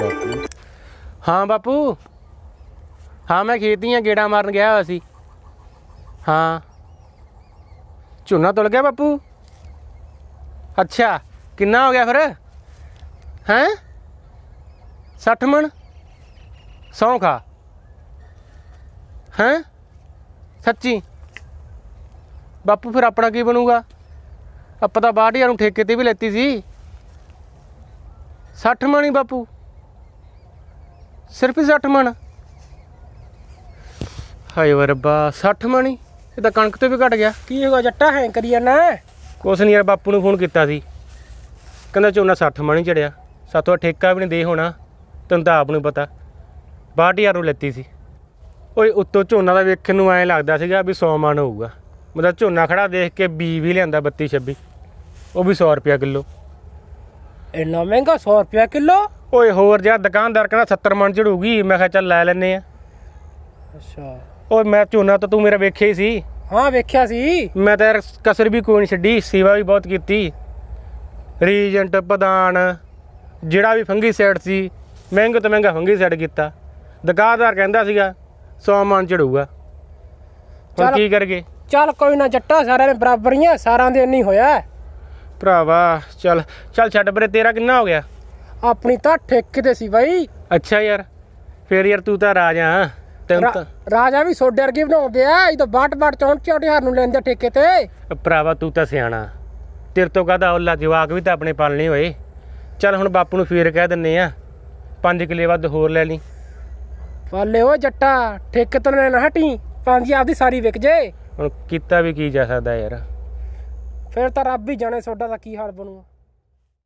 ਬਾਪੂ ਹਾਂ ਬਾਪੂ ਹਾਂ ਮੈਂ ਖੇਤੀਆਂ ਗੇੜਾ ਮਾਰਨ ਗਿਆ ਹੋਇਆ ਸੀ ਹਾਂ ਝੋਨਾ ਤੁਲ ਗਿਆ ਬਾਪੂ ਅੱਛਾ ਕਿੰਨਾ ਹੋ ਗਿਆ ਫਿਰ ਹੈ 60 ਮਣ ਸੌ ਖਾ ਹੈ ਸੱਚੀ ਬਾਪੂ ਫਿਰ ਆਪਣਾ ਕੀ ਬਣੂਗਾ ਆਪਾਂ ਤਾਂ 62000 ਨੂੰ ਠੇਕੇ ਤੇ ਵੀ ਲੈਤੀ ਸੀ 60 ਮਣੀ ਬਾਪੂ ਸਿਰਫ 60 ਮਣ ਹਾਏ ਵਰਬਾ 60 ਮਣ ਹੀ ਇਹ ਤਾਂ ਕਣਕ ਤੋਂ ਵੀ ਘਟ ਗਿਆ ਕੀ ਹੋਗਾ ਜੱਟਾ ਹੈ ਕਰੀ ਜਾਣਾ ਕੁਛ ਨਹੀਂ ਯਾਰ ਬਾਪੂ ਨੂੰ ਫੋਨ ਕੀਤਾ ਸੀ ਕਹਿੰਦਾ ਝੋਨਾ 60 ਮਣ ਹੀ ਚੜਿਆ ਸਾਥੋਂ ਠੇਕਾ ਵੀ ਨਹੀਂ ਦੇ ਹੋਣਾ ਤੈਨੂੰ ਤਾਂ ਆਪ ਨੂੰ ਪਤਾ 62000 ਨੂੰ ਲੈਤੀ ਸੀ ਓਏ ਉੱਤੋਂ ਝੋਨਾ ਦਾ ਵੇਖਣ ਨੂੰ ਐਂ ਲੱਗਦਾ ਸੀਗਾ ਵੀ 100 ਮਣ ਹੋਊਗਾ ਮਤਲਬ ਝੋਨਾ ਖੜਾ ਦੇਖ ਕੇ ਬੀ ਵੀ ਲਿਆਂਦਾ 32 26 ਉਹ ਵੀ 100 ਰੁਪਿਆ ਕਿਲੋ ਇੰਨਾ ਮਹਿੰਗਾ 100 ਰੁਪਿਆ ਕਿਲੋ ਓਏ ਹੋਰ ਜਿਆ ਦੁਕਾਨਦਾਰ ਕਹਿੰਦਾ 70 ਮਣ ਚੜੂਗੀ ਮੈਂ ਕਿਹਾ ਚੱਲ ਲੈ ਲੈਨੇ ਆ ਅੱਛਾ ਓਏ ਮੈਂ ਝੋਨਾ ਤਾਂ ਤੂੰ ਮੇਰਾ ਵੇਖਿਆ ਹੀ ਸੀ ਹਾਂ ਵੇਖਿਆ ਸੀ ਮੈਂ ਤਾਂ ਕਸਰ ਵੀ ਕੋਈ ਨਹੀਂ ਛੱਡੀ ਸੇਵਾ ਵੀ ਬਹੁਤ ਕੀਤੀ ਰੀਜੈਂਟ ਪ੍ਰਦਾਨ ਜਿਹੜਾ ਵੀ ਫੰਗੀ ਸਾਈਡ ਸੀ ਮਹਿੰਗਾ ਤੋਂ ਮਹਿੰਗਾ ਫੰਗੀ ਸਾਈਡ ਕੀਤਾ ਦੁਕਾਨਦਾਰ ਕਹਿੰਦਾ ਸੀਗਾ 100 ਮਣ ਚੜੂਗਾ ਹੁਣ ਕੀ ਕਰਗੇ ਚੱਲ ਕੋਈ ਨਾ ਜੱਟਾ ਸਾਰਿਆਂ ਦੇ ਬਰਾਬਰੀਆਂ ਸਾਰਿਆਂ ਦੇ ਇੰਨੀ ਹੋਇਆ ਭਰਾਵਾ ਚੱਲ ਚੱਲ ਛੱਡ ਬਰੇ ਤੇਰਾ ਕਿੰਨਾ ਹੋ ਗਿਆ ਆਪਣੀ ਤਾਂ ਠਿੱਕ ਤੇ ਸੀ ਬਾਈ ਅੱਛਾ ਯਾਰ ਫੇਰ ਯਾਰ ਤੂੰ ਤਾਂ ਰਾਜਾ ਤੈਨੂੰ ਤਾਂ ਰਾਜਾ ਵੀ ਸੋਡੇ ਵਰਗੇ ਬਣਾਉਂਦੇ ਆ ਇਹ ਤਾਂ ਬਾਟ ਬਾਟ ਚੌਂਟ ਚੌਂਟ ਹਰ ਨੂੰ ਲੈਂਦੇ ਠੇਕੇ ਤੇ ਭਰਾਵਾ ਤੂੰ ਤਾਂ ਸਿਆਣਾ ਤੇਰੇ ਤੋਂ ਕਹਦਾ ਔਲਾ ਜਵਾਕ ਵੀ ਤਾਂ ਆਪਣੇ ਪਾਲਣੇ ਹੋਏ ਚੱਲ ਹੁਣ ਬਾਪੂ ਨੂੰ ਫੇਰ ਕਹਿ ਦਿੰਨੇ ਆ 5 ਕਿਲੇ ਵੱਧ ਹੋਰ ਲੈ ਲਈ ਪਾਲੇ ਓ ਜੱਟਾ ਠੇਕੇ ਤੋਂ ਲੈਣਾ ਹਟੀ ਪੰਜ ਆਪਦੀ ਸਾਰੀ ਵਿਕ ਜੇ ਹੁਣ ਕੀਤਾ ਵੀ ਕੀ ਜਾ ਸਕਦਾ ਯਾਰ ਫਿਰ ਤਾਂ ਰੱਬ ਹੀ ਜਾਣੇ ਸੋਡਾ ਦਾ ਕੀ ਹਾਲ ਬਣੂਗਾ